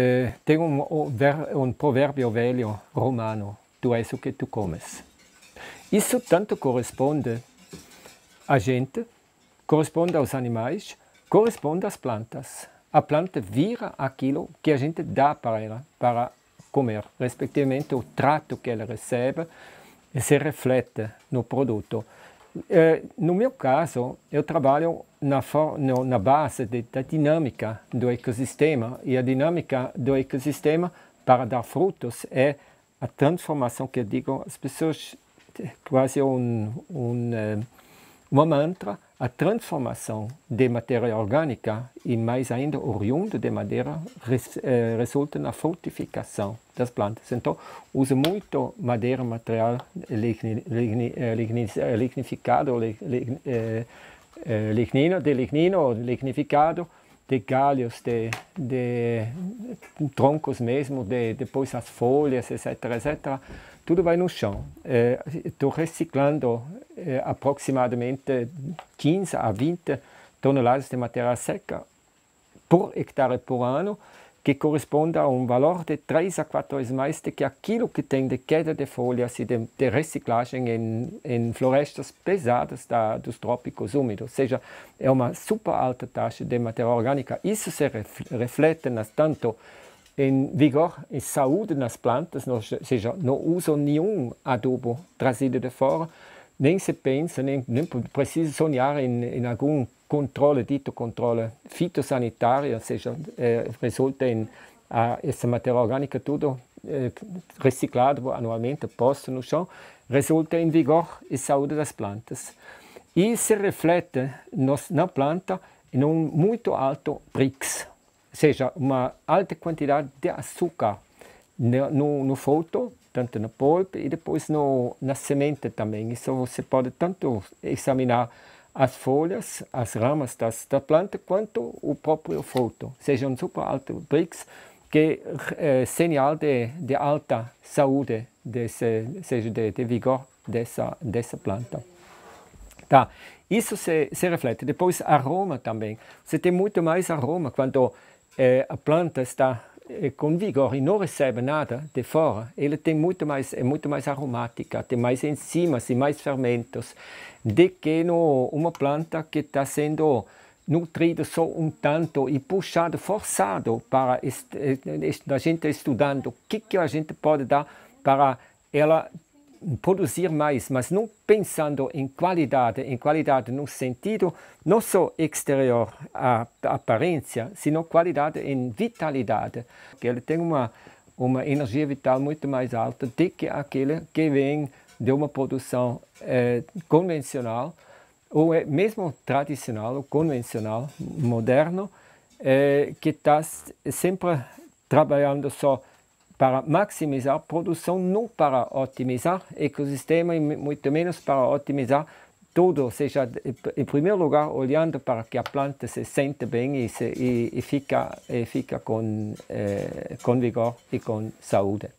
Eh, tem um, um provérbio velho romano: tu és o que tu comes. Isso tanto corresponde a gente, corresponde aos animais, corresponde às plantas. A planta vira aquilo que a gente dá para ela, para comer, respectivamente o trato que ela recebe se reflete no produto. É, no meu caso, eu trabalho na, no, na base de, da dinâmica do ecossistema e a dinâmica do ecossistema para dar frutos é a transformação que eu digo, as pessoas quase um, um eh, uma mantra, a transformação de matéria orgânica e mais ainda oriunda de madeira eh, resulta na fortificação das plantas. Então, usa muito madeira, material eh, eh, lignificado, lign, eh, lignino, de lignino, lignificado, de galhos, de, de troncos mesmo, de, depois as folhas, etc, etc. Tudo vai no chão. Estou reciclando eh, aproximadamente 15 a 20 toneladas de matéria seca por hectare por ano, que corresponde a um valor de 3 a 4 vezes mais do que aquilo que tem de queda de folhas e de, de reciclagem em, em, florestas pesadas da, dos trópicos úmidos. Ou seja, é uma super alta taxa de matéria orgânica. Isso se ref, reflete nas, tanto em vigor e saúde nas plantas, ou seja, não usam nenhum adubo trazido de fora, nem se pensa, nem, nem precisa sonhar em, em algum controle, dito controle fitossanitário, ou seja, é, resulta em ah, essa matéria orgânica tudo é, reciclado anualmente, posto no chão, resulta em vigor e saúde das plantas. E se reflete nos, na planta em um muito alto BRICS, ou seja, uma alta quantidade de açúcar né, no, no, no fruto, tanto na polpa e depois no, na semente também. Isso você pode tanto examinar as folhas, as ramas das, da planta, quanto o próprio fruto. Seja um super alto BRICS, que é eh, sinal de, de alta saúde, desse, seja de, de vigor dessa, dessa planta. Tá. Isso se, se reflete. Depois, aroma também. Você tem muito mais aroma quando eh, a planta está eh, com vigor e não recebe nada de fora, ele tem muito mais, é muito mais aromática, tem mais enzimas e mais fermentos do que no, uma planta que está sendo nutrida só um tanto e puxado, forçado para eh, a gente tá estudando o que, que a gente pode dar para ela produzir mais, mas não pensando em qualidade, em qualidade no sentido não só exterior à aparência, senão qualidade em vitalidade, que ele tem uma uma energia vital muito mais alta do que aquele que vem de uma produção eh, convencional ou é mesmo tradicional ou convencional moderno eh, que está sempre trabalhando só para maximizar produção, não para otimizar ecossistema e muito menos para otimizar tudo, ou seja, em primeiro lugar, olhando para que a planta se sente bem e, se, e, e fica, e fica com, eh, com vigor e com saúde.